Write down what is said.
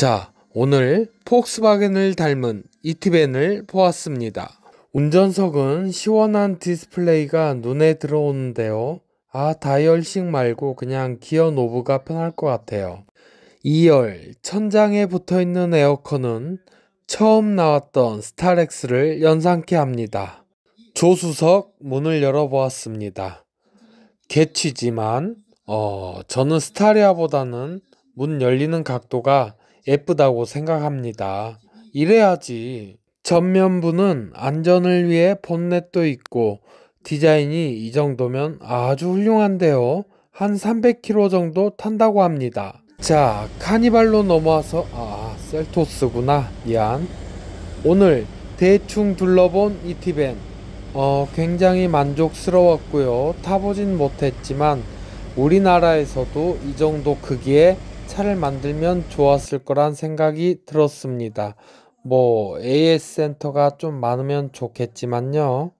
자, 오늘 폭스바겐을 닮은 이티벤을 보았습니다. 운전석은 시원한 디스플레이가 눈에 들어오는데요. 아, 다이얼식 말고 그냥 기어 노브가 편할 것 같아요. 2열 천장에 붙어있는 에어컨은 처음 나왔던 스타렉스를 연상케 합니다. 조수석 문을 열어보았습니다. 개취지만 어, 저는 스타리아보다는 문 열리는 각도가 예쁘다고 생각합니다. 이래야지. 전면부는 안전을 위해 본넷도 있고 디자인이 이 정도면 아주 훌륭한데요. 한 300km 정도 탄다고 합니다. 자, 카니발로 넘어와서 아, 셀토스구나. 미안. 오늘 대충 둘러본 이티벤 어, 굉장히 만족스러웠고요. 타보진 못했지만 우리나라에서도 이 정도 크기의 차를 만들면 좋았을 거란 생각이 들었습니다. 뭐 AS 센터가 좀 많으면 좋겠지만요.